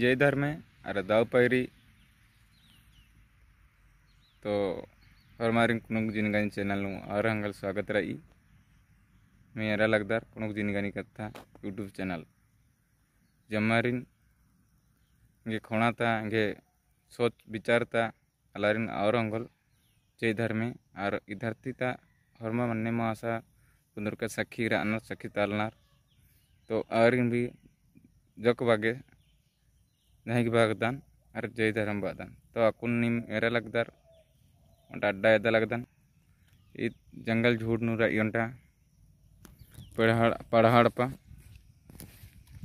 जय में अरे दाव पैरी तो हमारे कुनुक जिनगानी चैनल और हंगल स्वागत रही अरा लगदार कुनुक जिनगानी कथा यूट्यूब चैनल ᱡᱚᱢᱟᱨᱤᱧ गे ಖೋಣಾತ ಹಂಗೆ सोच विचारता अलारिन और अंगल जय धर्मे और इधरती ता हरमा मन्ने मासा पुनर का सखी रान सखी तालनार तो आरिन भी जक बागे नहीं की भागदान और जय धर्म बादान तो अकुन निम एरा लगदार डाड्डा एदा लगदान जंगल झूठ नूरा इटा पढ़ाड़ पढ़ाड़ पा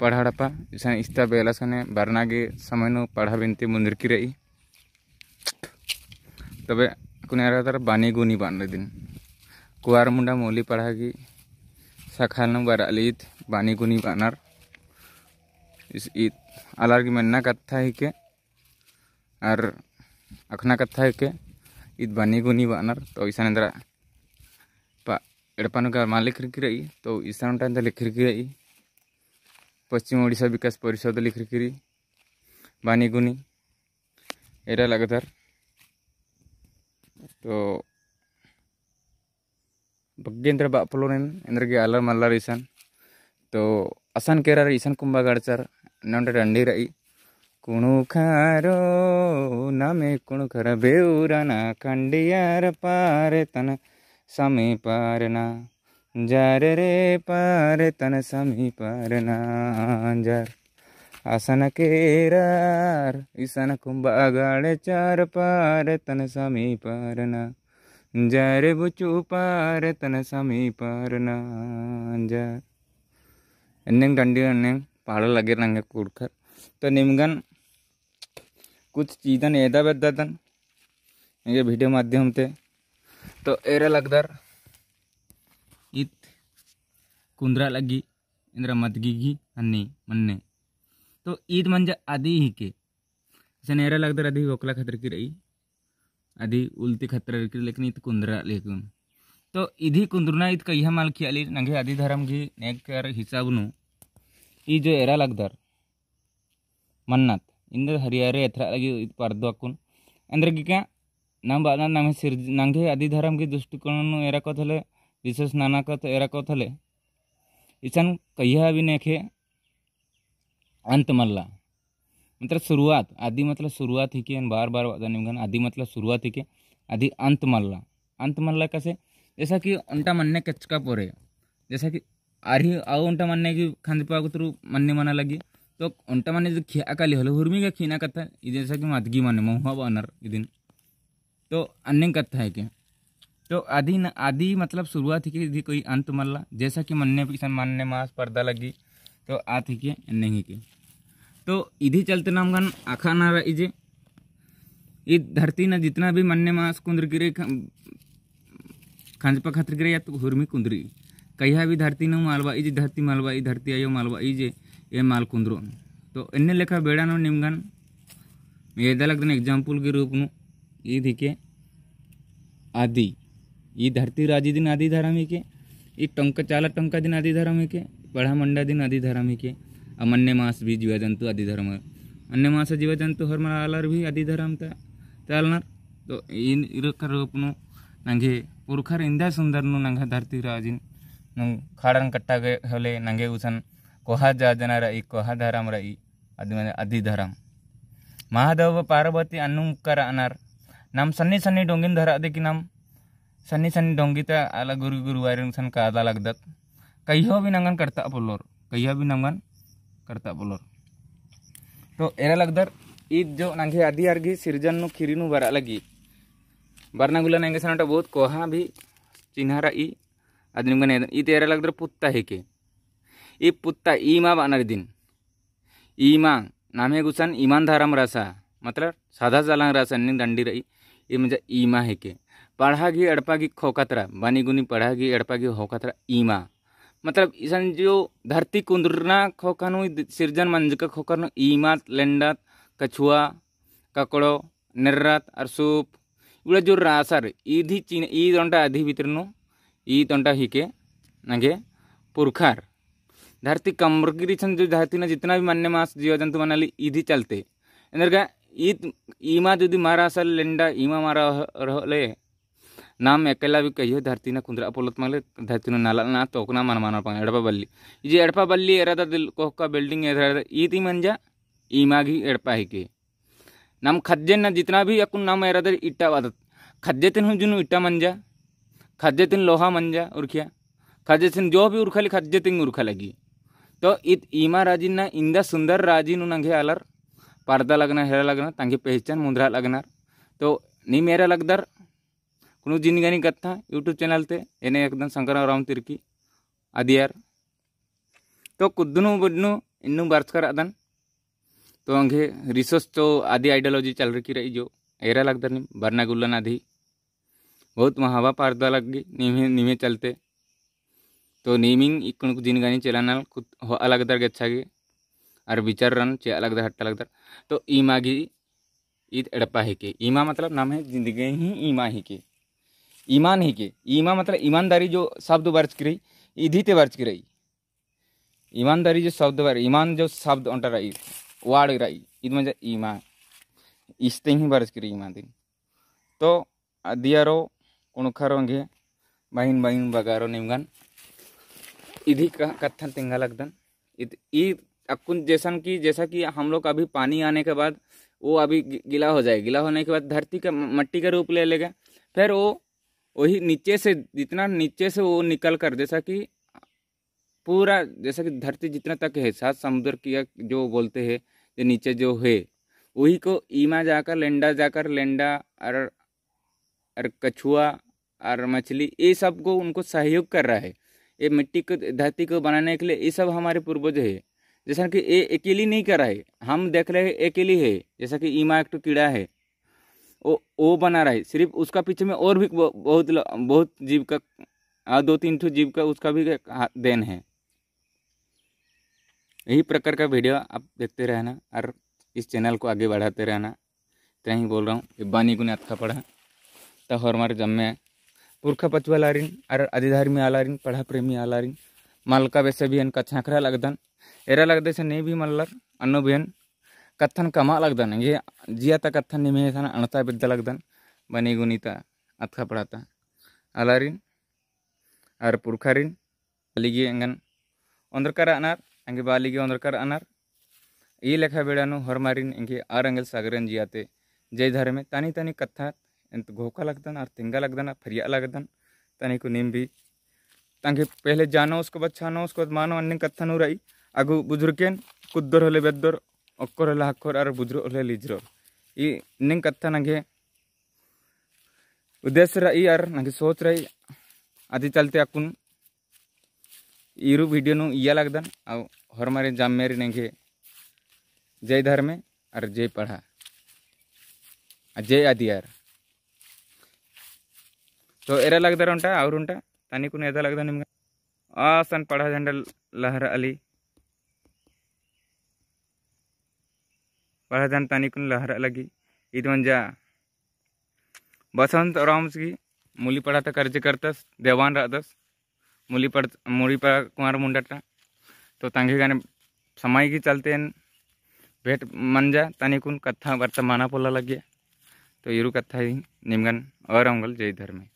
पढ़ा ᱯᱟᱲᱦᱟᱣ ᱨᱟᱯᱟ ᱤᱥᱟᱱ ᱤᱥᱛᱟ ᱵᱮᱞᱟ ᱥᱟᱱᱮ ᱵᱟᱨᱱᱟᱜᱮ ᱥᱟᱢᱟᱱᱚ ᱯᱟᱲᱦᱟ ᱵᱤᱱᱛᱤ ᱢᱩᱱᱫᱨᱤᱠᱤ ᱨᱮ ᱛᱚᱵᱮ कुनेरा तर बानी गुनी बान दिन कुआर मुंडा मोली पढ़ागी सखाल बार अलीत बानी गुनी बानर इस ईद अलार की मन्ना कथा है के और अखना कथा है के ईद बानी गुनी बानर तो ऐसा इंद्रा पा एड़पान का मालिक रही तो ईसा उठा लिख रही পশ্চিম ওড়িশা বিকাশ পরিষদ লিখিকি বানিগুনি এটা লাগাতার তো बगेंद्र बापलोरेन इंद्रगे अलर मल्लर ईसान तो असन केरर ईसान कुंभा गड़चर नंडे डंडी रही कुणु खारो नामे कुणु खर बेउराना खंडियार पारे तन समे पारना जर रे पार तन समी पर नांजर आसन केरार ईसन गाड़े चार पार तन समी पर न जर बुचू पार तन समी पर नांजर इन्हें डंडी अन्य पाल लगे रंग कूड़कर तो निम्गन कुछ चीज़न ऐदा बेदा तन ये वीडियो माध्यम थे तो एरे लगदार कुंद्रा लगी इंद्र मदगी हन्नी मन्ने तो ईद मंजा आदि ही के जैसे नेहरा लगता आदि ओकला खतर की रही आदि उल्टी खतर की लेकिन ईद कुंद्रा लेकिन तो इधी कुंद्रना का यह माल किया ली नंगे आदि धर्म घी नेकर हिसाब नु ई जो एरा लगदर मन्नत इंद्र हरियारे एथरा लगी इत पर्दवाकुन इंद्र की क्या नाम बादा नम सिर नंगे आदि धर्म के दृष्टिकोण एरा कथले विशेष नाना कथ तो एरा कथले इसन कहिया भी नेखे अंत मल्ला मतलब शुरुआत आदि मतलब शुरुआत ही के बार बार निमगन आदि मतलब शुरुआत ही के आदि अंत मल्ला अंत मल्ला कैसे जैसा कि उनटा मन्ने कचका पोरे जैसा कि आरी आओ उनटा मन्ने की खंदपा कुतरु मन्ने मना लगी तो उनटा मन्ने जो खिया काली हलो हुर्मी का खीना कथा जैसा कि मदगी मने महुआ बनर दिन तो अन्य कथा है क्या तो आदि न आदि मतलब शुरुआत ही यदि कोई अंत मल्ला जैसा कि मन्ने किसान मान्य मास पर्दा लगी तो आ ही के नहीं के तो इधी चलते नाम गन आखा ना रहीजे ये धरती ना जितना भी मन्ने मास कुंद्र गिरे खंजपा खतर गिरे या तो हुरमी कुंदरी कहिया भी धरती न मालवा इजे धरती मालवा ई धरती आयो मालवा इजे ये माल कुंद्रो तो इन्ने लेखा बेड़ा नो निमगन ये दलक एग्जाम्पल के रूप में ये दिखे आदि ये धरती राज दिन आदि धर्म के ये टंका चाला टंका दिन आदि धर्म के बढ़ा मंडा दिन आदि धर्म के अम अन्य मास भी जीव जंतु आदि धर्म अन्य मास जीव जंतु हर मलर भी आदि धर्म तलनार तो इन इकनो नंगे पुरखर इंदा सुंदर नु नंगा धरती राजिन नु खाड़न कट्टा हले नंगे उसन कोहा जाजना रई कोहा धर्म रई आदि आदि धर्म महादेव पार्वती अन्नु अनार नाम सन्नी सन्नी डोंगिन धरा देखी नाम सन्नी सन्नी डोंगी त्या आला गुरु गुरुवारी सन कादा लागतात कह्यो बी नंगन करता बोलोर कह्यो बी नंगन करता बोलोर तो एरा लागदार ईद जो नांगे आधी आर्गी सिरजन नु खिरी नु बरा लगी बरनागुला नांगे सनटा बहुत कोहा भी चिन्हारा ई आदमी गने ई तेरा लागदार पुत्ता है के ई पुत्ता ई मा बानर दिन ई नाम नामे गुसन ईमान धारम रसा मतलब साधा जालांग रासा नि दंडी रही ई म्हणजे ई मा है के पढ़ागी अड़पागी खोकतरा बनी गुनी पढ़ागी अड़पागी होकतरा ईमा मतलब इस जो धरती कुंदरना खोकनु सिर्जन मंजक खोकनु ईमा लेंडात कछुआ ककड़ो और सूप इवड़ा जो रासर ईधि चीन ई तंटा अधि भितरनु ई तोंटा हिके नगे पुरखार धरती कमरगिरी छन जो धरती ना जितना भी मान्य मास जीव जंतु मनाली ईधि चलते इंदर का ईद ईमा जो मारा सर लेंडा ईमा मारा रहले नाम अकेला भी कहियो धरती ना कुंदरा पोलत मांगले धरती नाला ना तो मन माना पांगे एड़पा बल्ली ये एड़पा बल्ली एरादा दिल कोहका बिल्डिंग एरादा ई ती मंजा ईमा ही एड़पा है के नाम खज्जे ना जितना भी अकुन नाम एरादा इट्टा वादत खज्जे तिन हूँ जुनू इट्टा मंजा खज्जे तिन लोहा मंजा उर्खिया खज्जे तिन जो भी उर्खा ली खज्जे तिन उर्खा लगी तो इत ईमा राजी ना इंदा सुंदर नू नंगे आलर पर्दा लगना हेरा लगना तंगे पहचान मुंदरा लगना तो नी मेरा लगदर कुनो जिन गानी कथा यूट्यूब चैनल ते एने एकदम शंकर राम तिरकी ᱟᱫᱤᱭᱟᱨ तो कुदनु बुदनु इन्नु बर्च कर अदन तो अंगे रिसोर्स तो आदि आइडियोलॉजी चल रखी रही जो एरा लग दर बरना गुल्ला आदि बहुत महावा पारदा लग गई नीमे नीमे चलते तो नीमिंग इकन जिन गानी चलाना खुद अलग दर गच्छा गे और विचार रन चे अलग दर हट्टा लग दर तो ईमा गी ईद अड़पा है के ईमा मतलब नाम है जिंदगी ही ईमा ही के ईमान ही के ईमा मतलब ईमानदारी जो शब्द वर्ज की रही इधी ते वर्ज की रही ईमानदारी जो शब्द ईमान जो शब्द अंटा रही वार्ड रही ईद मजा ईमा इसते ही वर्ज की ईमान दिन तो दिया रो कुणुखा रो घे बहिन बहिन बगारो निमगन इधी का कथन तिंगा लगदन ईद अकुन जैसा कि जैसा कि हम लोग अभी पानी आने के बाद वो अभी गीला हो जाए गीला होने के बाद धरती का मट्टी का रूप ले लेगा फिर वो वही नीचे से जितना नीचे से वो निकल कर जैसा कि पूरा जैसा कि धरती जितना तक है सात समुद्र की जो बोलते हैं जो नीचे जो है वही को ईमा जाकर लेंडा जाकर लेंडा और और कछुआ और मछली ये सब को उनको सहयोग कर रहा है ये मिट्टी को धरती को बनाने के लिए ये सब हमारे पूर्वज है जैसा कि ये अकेली नहीं कर रहा है हम देख रहे हैं अकेली है जैसा कि ईमा एक तो कीड़ा है वो वो बना है सिर्फ उसका पीछे में और भी बहुत बहुत जीव का दो तीन ठो जीव का उसका भी देन है यही प्रकार का वीडियो आप देखते रहना और इस चैनल को आगे बढ़ाते रहना इतना ही बोल रहा हूँ बानी नाथ का पढ़ा तो हमारे में पुरखा पचुआ लारिन और अधिधारी आला रिन पढ़ा प्रेमी आला आलारिन मालका वैसे भी का छाखरा लगदन एरा लगदे से नहीं भी मल्लर अन्नो भी कथन कमा लगदन ये जिया तक कथन निमे अणता बिद लगदन बनी गुनीता अथका पढ़ाता अलारिन आर पुरखारिन बालिगे अंगन ओंद्रकार अनार अंगे बालिगे ओंद्रकार अनार ये लेखा बेड़ानु हरमारिन इंगे आर अंगल सागरन जियाते जय धर्मे तानी तानी कथा इंत घोखा लगदन आर तिंगा लगदन आ फरिया लगदन तानी को निम भी तंगे पहले जानो उसको बाद छानो उसको बाद मानो अन्य कथन हो रही अगु बुजुर्गन कुद्दर हले बेद्दर ᱚᱠᱠᱷᱚᱨ ᱦᱚᱸᱞᱮ ᱦᱟᱠᱠᱷᱚᱨ ᱟᱨ ᱵᱩᱡᱨᱚ ᱦᱚᱸᱞᱮ ᱞᱤᱡᱨᱚ इ निंग उद्देश्य रही यार नगे सोच रही अति चलते अकुन इरु वीडियो नु इया लगदन और हर मारे जाम मेरे नगे जय धर्म और जय पढ़ा जय आदि यार तो एरा लगदार उंटा और उंटा तनिकुन एदा लगदा निम्गा आसन पढ़ा झंडा लहर अली ᱵᱟᱦᱟ ᱛᱟᱱᱤᱠᱩᱱ ᱞᱟᱦᱟᱨᱟᱜ ᱞᱟᱹᱜᱤᱫ जा बसंत रामसगी मुलीपाडाचा कार्यकर्तास देवान पढ़ मुलीपाड मुलीपाडा कुमार मुंडाटा तो तांगे गाणे समायगी चलते भेट मंजा तानिकून कथा वर्तमाना पोला लगे तो इरू कथा ही और अंगल जय धर्मे